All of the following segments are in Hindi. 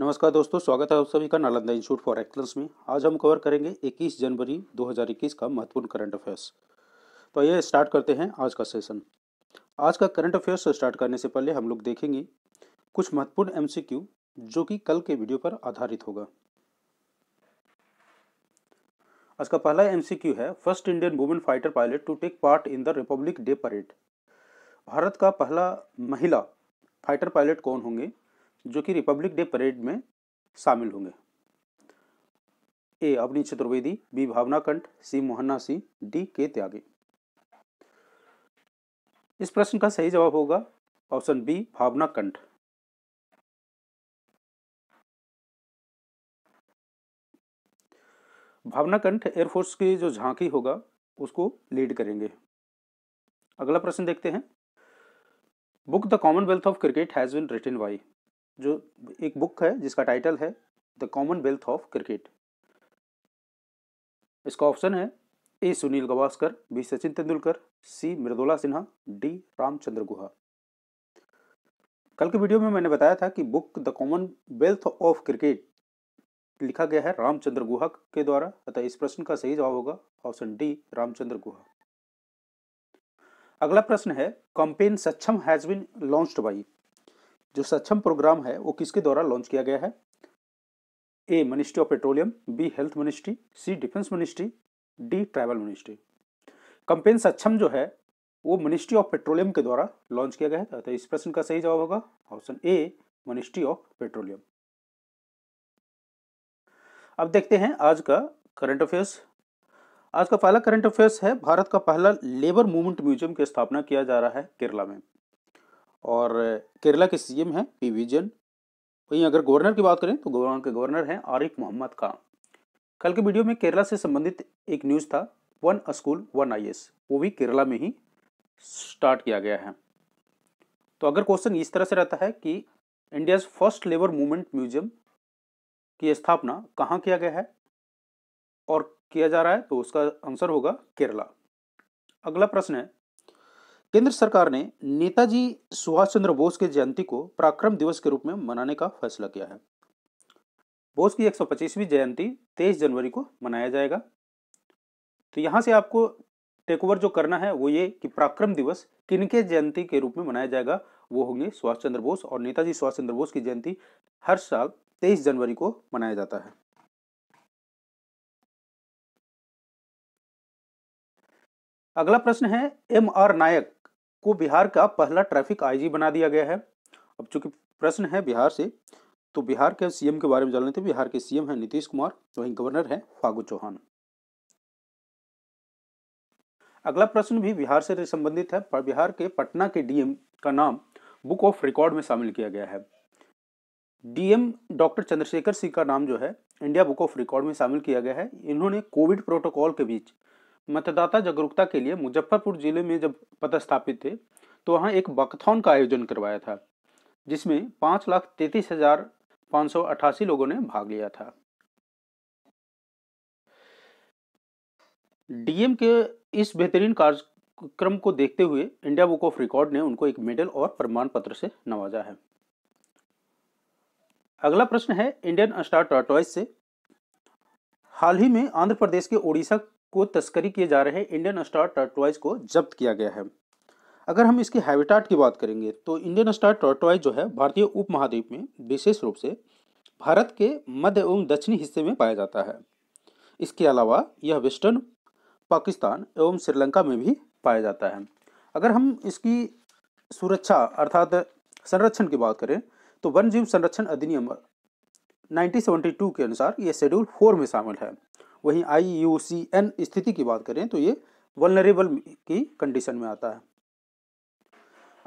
नमस्कार दोस्तों स्वागत है आप सभी का नालंदा इंस्टीट्यूट फॉर एक्सलेंस में आज हम कवर करेंगे 21 जनवरी 2021 का महत्वपूर्ण करंट अफेयर्स तो ये स्टार्ट करते हैं आज का सेशन आज का करंट अफेयर्स स्टार्ट करने से पहले हम लोग देखेंगे कुछ महत्वपूर्ण एम जो कि कल के वीडियो पर आधारित होगा आज का पहला एम है first Indian women fighter pilot to take part in the Republic Day parade Bharat का पहला महिला फाइटर पायलट कौन होंगे जो कि रिपब्लिक डे परेड में शामिल होंगे A Avani Chaturvedi B Bhawana Kanth C मोहन्ना Singh D के त्यागी इस प्रश्न का सही जवाब होगा ऑप्शन बी भावना कंठ भावना कंठ एयरफोर्स की जो झांकी होगा उसको लीड करेंगे अगला प्रश्न देखते हैं book the Commonwealth of cricket has been written by जो एक बुक है जिसका टाइटल है the Commonwealth of cricket इसका ऑप्शन है A Sunil Gavaskar B Sachin Tendulkar C Mridula Sinha D Ramachandra Guha कल के वीडियो में मैंने बताया था कि book the Commonwealth of cricket लिखा गया है रामचंद्र गुहा के द्वारा अतः इस प्रश्न का सही जवाब होगा ऑप्शन डी रामचंद्र गुहा अगला प्रश्न है कंपेन सक्षम हैज बीन लॉन्च्ड बाई जो सक्षम प्रोग्राम है वो किसके द्वारा लॉन्च किया गया है A ministry of petroleum B health ministry C defence ministry D travel ministry campaign Saksham जो है वो मिनिस्ट्री ऑफ पेट्रोलियम के द्वारा लॉन्च किया गया है तो इस प्रश्न का सही जवाब होगा option A ministry of petroleum अब देखते हैं आज का करंट अफेयर्स आज का पहला करंट अफेयर्स है भारत का पहला लेबर मूवमेंट म्यूजियम की स्थापना किया जा रहा है केरला में और केरला के सीएम हैं पी विजन वहीं अगर गवर्नर की बात करें तो गवर्नर के गवर्नर हैं आरिफ मोहम्मद खान कल के वीडियो में केरला से संबंधित एक न्यूज़ था वन स्कूल वन आई वो भी केरला में ही स्टार्ट किया गया है तो अगर क्वेश्चन इस तरह से रहता है कि India's first labour movement museum की स्थापना कहाँ किया गया है और किया जा रहा है तो उसका आंसर होगा केरला अगला प्रश्न है केंद्र सरकार ने नेताजी सुभाष चंद्र बोस के जयंती को पराक्रम दिवस के रूप में मनाने का फैसला किया है बोस की 125वीं जयंती 23 जनवरी को मनाया जाएगा तो यहां से आपको टेकओवर जो करना है वो ये कि पराक्रम दिवस किनके जयंती के रूप में मनाया जाएगा वो होंगे सुभाष चंद्र बोस और नेताजी सुभाष चंद्र बोस की जयंती हर साल 23 जनवरी को मनाया जाता है अगला प्रश्न है एम आर नायक को बिहार का पहला ट्रैफिक आईजी बना दिया गया है अब चूंकि प्रश्न है बिहार से तो बिहार के सीएम के बारे में जान लेते हैं बिहार के सीएम हैं नीतीश कुमार वहीं गवर्नर हैं फागू चौहान अगला प्रश्न भी बिहार से संबंधित है पर बिहार के पटना के डीएम का नाम बुक ऑफ रिकॉर्ड में शामिल किया गया है डीएम डॉक्टर चंद्रशेखर सिंह का नाम जो है इंडिया बुक ऑफ रिकॉर्ड में शामिल किया गया है इन्होंने कोविड प्रोटोकॉल के बीच मतदाता जागरूकता के लिए मुजफ्फरपुर जिले में जब पदस्थापित थे तो वहाँ एक बकथॉन का आयोजन करवाया था जिसमें पाँच लाख तैतीस हजार पाँच सौ अठासी लोगों ने भाग लिया था डीएम के इस बेहतरीन कार्यक्रम को देखते हुए इंडिया बुक ऑफ रिकॉर्ड ने उनको एक मेडल और प्रमाण पत्र से नवाजा है अगला प्रश्न है इंडियन स्टार टॉटॉयज से हाल ही में आंध्र प्रदेश के ओडिशा को तस्करी किए जा रहे इंडियन स्टार टर्टवाइज को जब्त किया गया है अगर हम इसके हैबिटाट की बात करेंगे तो इंडियन स्टार टर्टवाइज जो है भारतीय उप महाद्वीप में विशेष रूप से भारत के मध्य एवं दक्षिणी हिस्से में पाया जाता है इसके अलावा यह वेस्टर्न पाकिस्तान एवं श्रीलंका में भी पाया जाता है अगर हम इसकी सुरक्षा अर्थात संरक्षण की बात करें तो वन जीव संरक्षण अधिनियम 1972 के अनुसार ये शेड्यूल फोर में शामिल है वहीं आई यू सी एन स्थिति की बात करें तो ये वलनरेबल की कंडीशन में आता है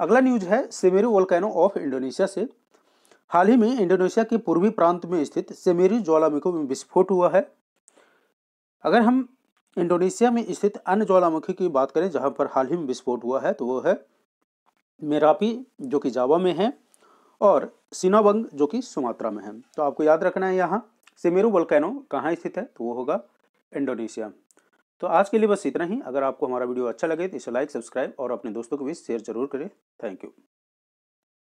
अगला न्यूज है सेमेरू वोल्केनो ऑफ इंडोनेशिया से हाल ही में इंडोनेशिया के पूर्वी प्रांत में स्थित सेमेरू ज्वालामुखी में विस्फोट हुआ है अगर हम इंडोनेशिया में स्थित अन्य ज्वालामुखी की बात करें जहां पर हाल ही में विस्फोट हुआ है तो वो है मेरापी जो कि जावा में है और सिनाबंग जो कि सुमात्रा में है तो आपको याद रखना है यहाँ सेमेरू वल्कैनो कहाँ स्थित है तो वो होगा इंडोनेशिया तो आज के लिए बस इतना ही अगर आपको हमारा वीडियो अच्छा लगे तो इसे लाइक सब्सक्राइब और अपने दोस्तों को भी शेयर जरूर करें थैंक यू